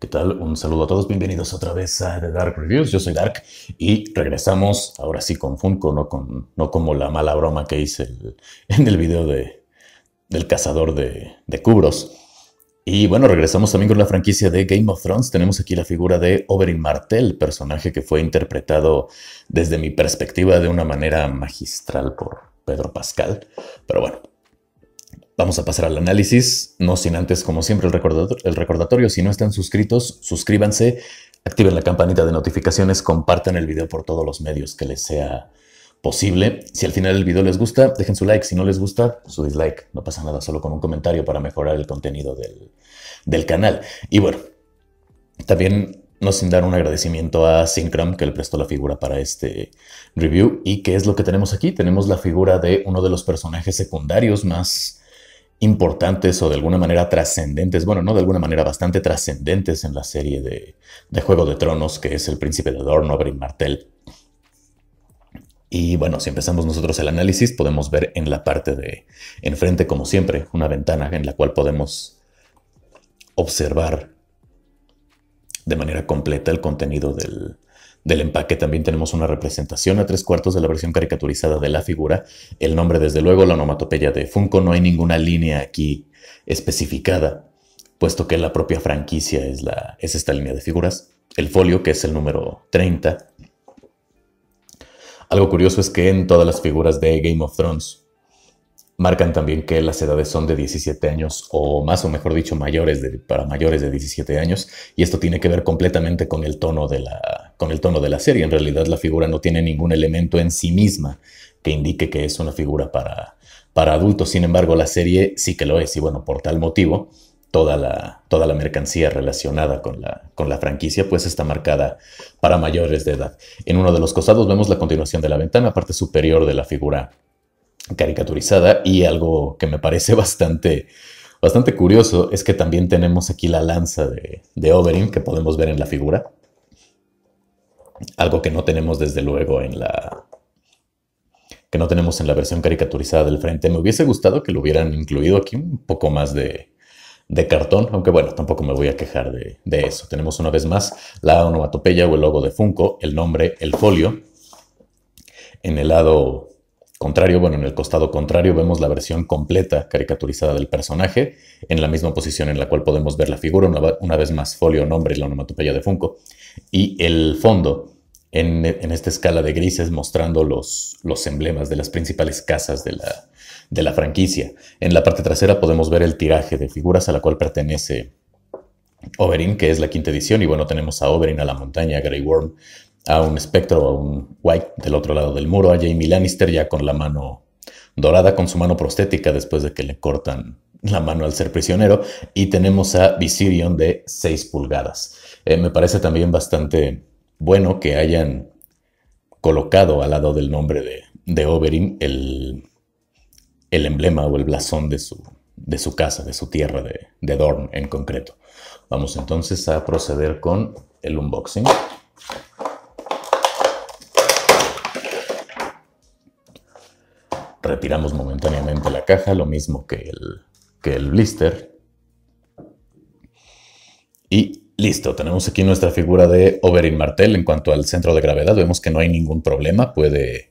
¿Qué tal? Un saludo a todos, bienvenidos otra vez a The Dark Reviews. Yo soy Dark y regresamos ahora sí con Funko, no, con, no como la mala broma que hice en el video de, del cazador de, de cubros. Y bueno, regresamos también con la franquicia de Game of Thrones. Tenemos aquí la figura de Oberyn Martell, personaje que fue interpretado desde mi perspectiva de una manera magistral por Pedro Pascal. Pero bueno, Vamos a pasar al análisis, no sin antes, como siempre, el recordatorio, Si no están suscritos, suscríbanse, activen la campanita de notificaciones, compartan el video por todos los medios que les sea posible. Si al final el video les gusta, dejen su like. Si no les gusta, su dislike. No pasa nada, solo con un comentario para mejorar el contenido del, canal. Y bueno, también no sin dar un agradecimiento a Syncram que le prestó la figura para este review. ¿Y qué es lo que tenemos aquí? Tenemos la figura de uno de los personajes secundarios más importantes o de alguna manera trascendentes, bueno, no de alguna manera bastante trascendentes en la serie de, de, Juego de Tronos, que es El Príncipe de Adorno, Brin Martel. Y bueno, si empezamos nosotros el análisis, podemos ver en la parte de enfrente, como siempre, una ventana en la cual podemos observar de manera completa el contenido del, del empaque también tenemos una representación a tres cuartos de la versión caricaturizada de la figura. El nombre, desde luego, la onomatopeya de Funko, no hay ninguna línea aquí especificada, puesto que la propia franquicia es, es esta línea de figuras. El folio, que es el número 30. Algo curioso es que en todas las figuras de Game of Thrones Marcan también que las edades son de 17 años o más, o mejor dicho, mayores para mayores de 17 años. Y esto tiene que ver completamente con el, tono de la, con el tono de la serie. En realidad la figura no tiene ningún elemento en sí misma que indique que es una figura para, para adultos. Sin embargo, la serie sí que lo es. Y bueno, por tal motivo, toda la, toda la mercancía relacionada con la, con la franquicia pues está marcada para mayores de edad. En uno de los costados vemos la continuación de la ventana, parte superior de la figura caricaturizada y algo que me parece bastante, bastante curioso es que también tenemos aquí la lanza de, de Oberyn que podemos ver en la figura. Algo que no tenemos desde luego en la, que no tenemos en la versión caricaturizada del frente. Me hubiese gustado que lo hubieran incluido aquí un poco más de, de cartón, aunque bueno, tampoco me voy a quejar de, de, eso. Tenemos una vez más la onomatopeya o el logo de Funko, el nombre, el folio. En el lado contrario, bueno, en el costado contrario vemos la versión completa caricaturizada del personaje, en la misma posición en la cual podemos ver la figura, una, vez más folio, nombre y la onomatopeya de Funko, y el fondo en, esta escala de grises mostrando los, los, emblemas de las principales casas de la, de la franquicia. En la parte trasera podemos ver el tiraje de figuras a la cual pertenece Oberyn, que es la quinta edición, y bueno, tenemos a Oberyn, a la montaña, a Grey Worm, a un espectro, a un White del otro lado del muro, a Jamie Lannister ya con la mano dorada, con su mano prostética después de que le cortan la mano al ser prisionero, y tenemos a Visirion de 6 pulgadas. Eh, me parece también bastante bueno que hayan colocado al lado del nombre de, de Oberyn el, el, emblema o el blasón de su, de su casa, de su tierra, de, de Dorn en concreto. Vamos entonces a proceder con el unboxing. Retiramos momentáneamente la caja, lo mismo que el, que el blister. Y listo, tenemos aquí nuestra figura de Oberyn Martel. En cuanto al centro de gravedad, vemos que no hay ningún problema, puede,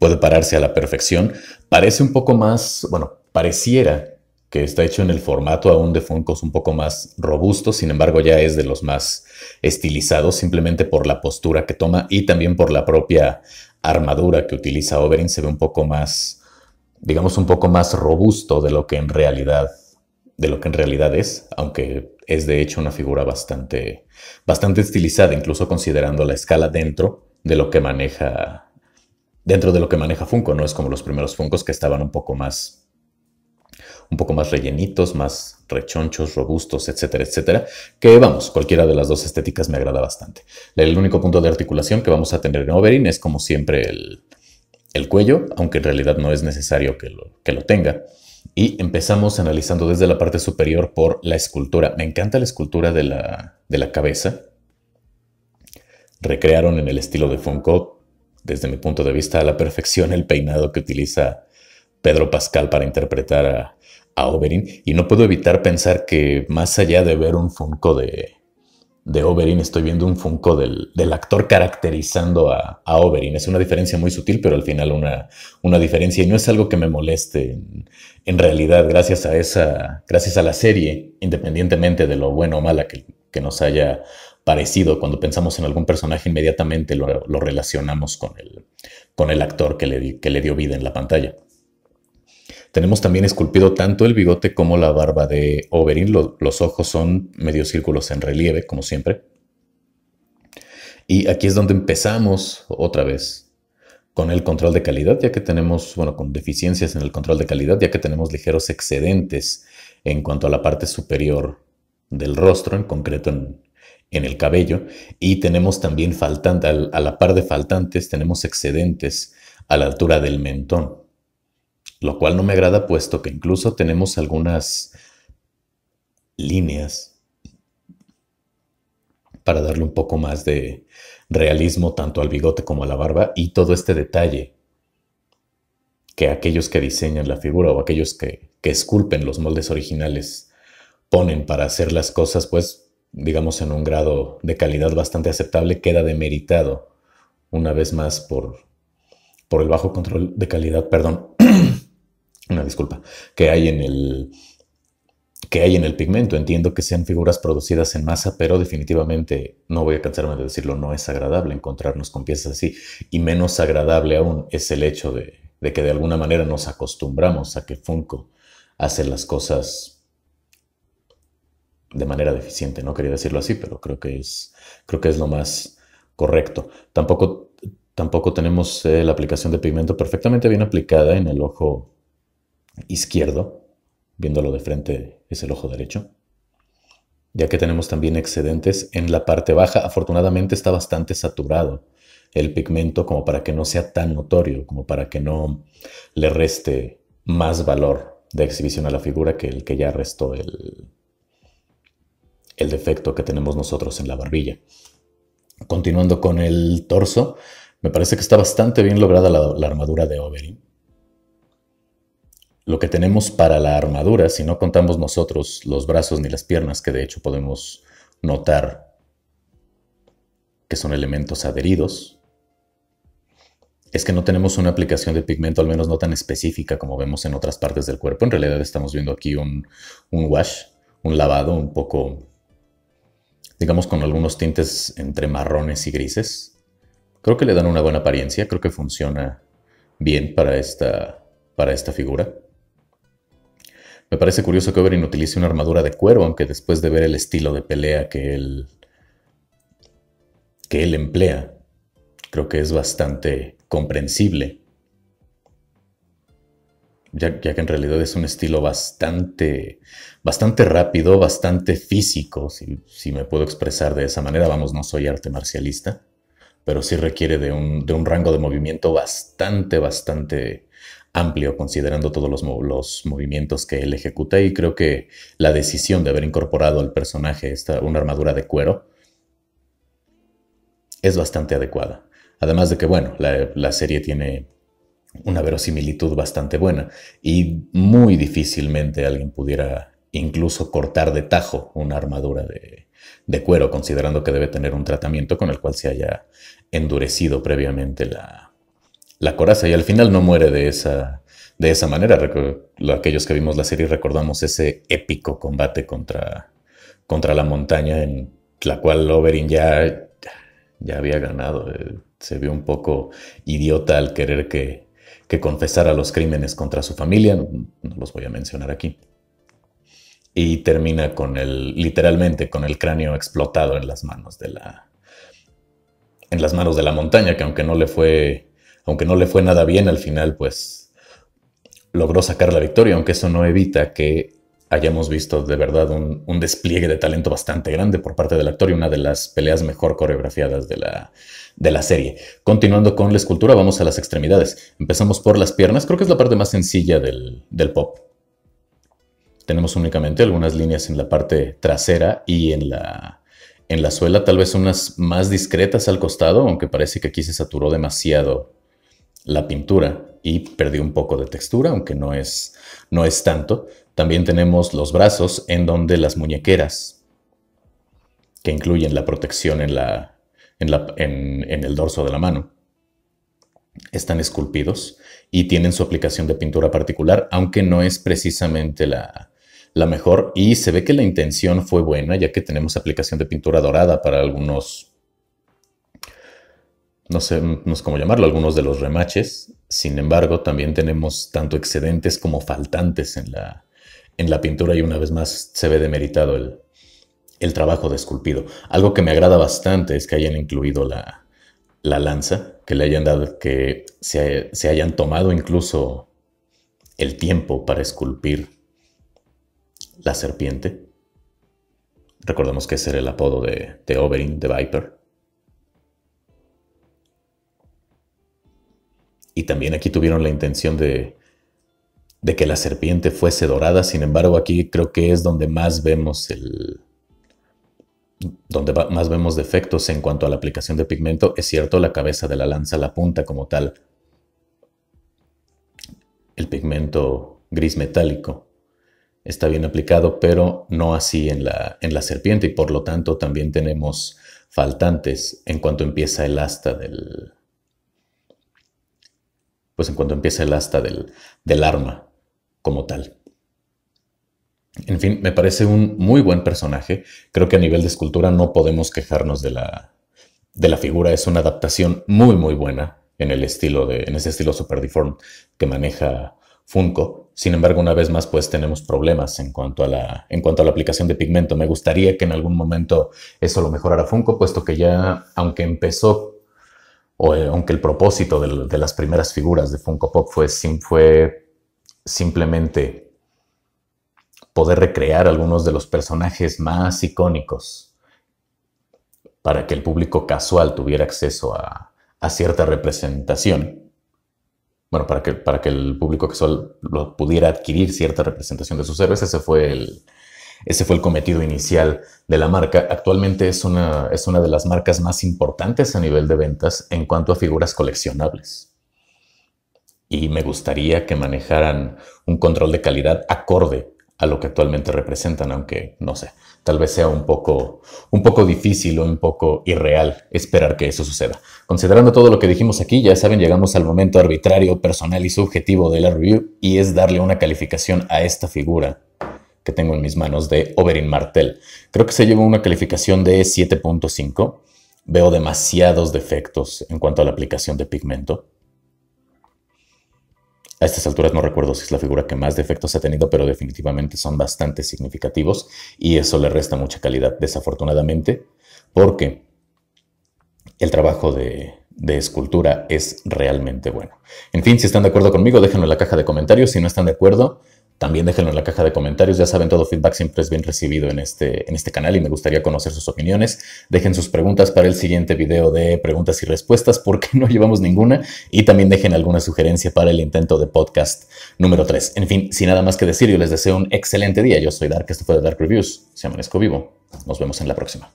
puede pararse a la perfección. Parece un poco más, bueno, pareciera que está hecho en el formato aún de Funkos un poco más robusto, sin embargo ya es de los más estilizados simplemente por la postura que toma y también por la propia armadura que utiliza Oberyn, se ve un poco más digamos, un poco más robusto de lo que en realidad, de lo que en realidad es, aunque es de hecho una figura bastante, bastante estilizada, incluso considerando la escala dentro de lo que maneja, dentro de lo que maneja Funko, no es como los primeros Funkos que estaban un poco más un poco más rellenitos, más rechonchos, robustos, etcétera, etcétera. Que vamos, cualquiera de las dos estéticas me agrada bastante. El único punto de articulación que vamos a tener en Overin es como siempre el, el cuello, aunque en realidad no es necesario que lo, tenga. Y empezamos analizando desde la parte superior por la escultura. Me encanta la escultura de la, cabeza. Recrearon en el estilo de Funko, desde mi punto de vista, a la perfección el peinado que utiliza Pedro Pascal para interpretar a, a Oberyn. Y no puedo evitar pensar que más allá de ver un Funko de, de Oberyn, estoy viendo un Funko del, actor caracterizando a, a, Oberyn. Es una diferencia muy sutil, pero al final una, una diferencia. Y no es algo que me moleste en, realidad, gracias a esa, gracias a la serie, independientemente de lo bueno o mala que, nos haya parecido. Cuando pensamos en algún personaje, inmediatamente lo, relacionamos con el, con el actor que le, que le dio vida en la pantalla. Tenemos también esculpido tanto el bigote como la barba de Oberyn. los ojos son medio círculos en relieve, como siempre. Y aquí es donde empezamos otra vez con el control de calidad, ya que tenemos, bueno, con deficiencias en el control de calidad, ya que tenemos ligeros excedentes en cuanto a la parte superior del rostro, en concreto en, en el cabello, y tenemos también faltantes, a la par de faltantes, tenemos excedentes a la altura del mentón lo cual no me agrada puesto que incluso tenemos algunas líneas para darle un poco más de realismo tanto al bigote como a la barba y todo este detalle que aquellos que diseñan la figura o aquellos que, esculpen los moldes originales ponen para hacer las cosas, pues digamos en un grado de calidad bastante aceptable, queda demeritado una vez más por, por el bajo control de calidad, perdón, una disculpa, que hay en el que hay en el pigmento. Entiendo que sean figuras producidas en masa, pero definitivamente, no voy a cansarme de decirlo, no es agradable encontrarnos con piezas así. Y menos agradable aún es el hecho de, que de alguna manera nos acostumbramos a que Funko hace las cosas de manera deficiente. No quería decirlo así, pero creo que es, creo que es lo más correcto. Tampoco, tampoco tenemos eh, la aplicación de pigmento perfectamente bien aplicada en el ojo izquierdo, viéndolo de frente es el ojo derecho, ya que tenemos también excedentes en la parte baja. Afortunadamente está bastante saturado el pigmento como para que no sea tan notorio, como para que no le reste más valor de exhibición a la figura que el que ya restó el, el defecto que tenemos nosotros en la barbilla. Continuando con el torso, me parece que está bastante bien lograda la, armadura de Oberyn lo que tenemos para la armadura, si no contamos nosotros los brazos ni las piernas, que de hecho podemos notar que son elementos adheridos, es que no tenemos una aplicación de pigmento, al menos no tan específica como vemos en otras partes del cuerpo. En realidad estamos viendo aquí un, wash, un lavado un poco, digamos, con algunos tintes entre marrones y grises. Creo que le dan una buena apariencia, creo que funciona bien para esta, para esta figura. Me parece curioso que Oberyn utilice una armadura de cuero, aunque después de ver el estilo de pelea que él, que él emplea, creo que es bastante comprensible. Ya, que en realidad es un estilo bastante, bastante rápido, bastante físico, si, me puedo expresar de esa manera. Vamos, no soy arte marcialista, pero sí requiere de un, de un rango de movimiento bastante, bastante amplio considerando todos los, movimientos que él ejecuta y creo que la decisión de haber incorporado al personaje una armadura de cuero es bastante adecuada. Además de que, bueno, la, serie tiene una verosimilitud bastante buena y muy difícilmente alguien pudiera incluso cortar de tajo una armadura de cuero, considerando que debe tener un tratamiento con el cual se haya endurecido previamente la, la coraza y al final no muere de esa, de esa manera. aquellos que vimos la serie recordamos ese épico combate contra, contra la montaña en la cual Oberyn ya, ya había ganado. Eh, se vio un poco idiota al querer que, que confesara los crímenes contra su familia. No, no los voy a mencionar aquí. Y termina con el, literalmente, con el cráneo explotado en las manos de la, en las manos de la montaña, que aunque no le fue aunque no le fue nada bien al final, pues logró sacar la victoria, aunque eso no evita que hayamos visto de verdad un, despliegue de talento bastante grande por parte del actor y una de las peleas mejor coreografiadas de la, de la serie. Continuando con la escultura, vamos a las extremidades. Empezamos por las piernas, creo que es la parte más sencilla del, pop. Tenemos únicamente algunas líneas en la parte trasera y en la, en la suela, tal vez unas más discretas al costado, aunque parece que aquí se saturó demasiado la pintura y perdió un poco de textura, aunque no es, no es tanto. También tenemos los brazos en donde las muñequeras, que incluyen la protección en, la, en, el dorso de la mano, están esculpidos y tienen su aplicación de pintura particular, aunque no es precisamente la, la mejor. Y se ve que la intención fue buena, ya que tenemos aplicación de pintura dorada para algunos no sé, cómo llamarlo, algunos de los remaches. Sin embargo, también tenemos tanto excedentes como faltantes en la, en la pintura y una vez más se ve demeritado el, trabajo de esculpido. Algo que me agrada bastante es que hayan incluido la, la lanza, que le hayan dado, que se, hayan tomado incluso el tiempo para esculpir la serpiente. Recordemos que ese era el apodo de, de Oberyn, de Viper. Y también aquí tuvieron la intención de, que la serpiente fuese dorada. Sin embargo, aquí creo que es donde más vemos el, donde más vemos defectos en cuanto a la aplicación de pigmento, es cierto, la cabeza de la lanza, la punta como tal, el pigmento gris metálico está bien aplicado, pero no así en la, en la serpiente y por lo tanto también tenemos faltantes en cuanto empieza el asta del, pues en cuanto empieza el asta del, arma como tal. En fin, me parece un muy buen personaje. Creo que a nivel de escultura no podemos quejarnos de la, de la figura. Es una adaptación muy, muy buena en el estilo de, en ese estilo super deform que maneja Funko. Sin embargo, una vez más, pues tenemos problemas en cuanto a la, en cuanto a la aplicación de pigmento. Me gustaría que en algún momento eso lo mejorara Funko, puesto que ya, aunque empezó eh, aunque el propósito de, las primeras figuras de Funko Pop fue, simplemente poder recrear algunos de los personajes más icónicos para que el público casual tuviera acceso a, cierta representación. Bueno, para que, para que el público casual lo pudiera adquirir cierta representación de sus héroes, ese fue el, ese fue el cometido inicial de la marca. Actualmente es una, es una de las marcas más importantes a nivel de ventas en cuanto a figuras coleccionables. Y me gustaría que manejaran un control de calidad acorde a lo que actualmente representan, aunque no sé, tal vez sea un poco, un poco difícil o un poco irreal esperar que eso suceda. Considerando todo lo que dijimos aquí, ya saben, llegamos al momento arbitrario, personal y subjetivo de la review y es darle una calificación a esta figura que tengo en mis manos de Oberyn Martel. Creo que se llevó una calificación de 7.5. Veo demasiados defectos en cuanto a la aplicación de pigmento. A estas alturas no recuerdo si es la figura que más defectos ha tenido, pero definitivamente son bastante significativos y eso le resta mucha calidad, desafortunadamente, porque el trabajo de, de escultura es realmente bueno. En fin, si están de acuerdo conmigo, déjenlo en la caja de comentarios. Si no están de acuerdo, también déjenlo en la caja de comentarios. Ya saben, todo feedback siempre es bien recibido en este, en este canal y me gustaría conocer sus opiniones. Dejen sus preguntas para el siguiente video de preguntas y respuestas porque no llevamos ninguna. Y también dejen alguna sugerencia para el intento de podcast número 3. En fin, sin nada más que decir, yo les deseo un excelente día. Yo soy Dark, esto fue Dark Reviews. Se amanezco vivo. Nos vemos en la próxima.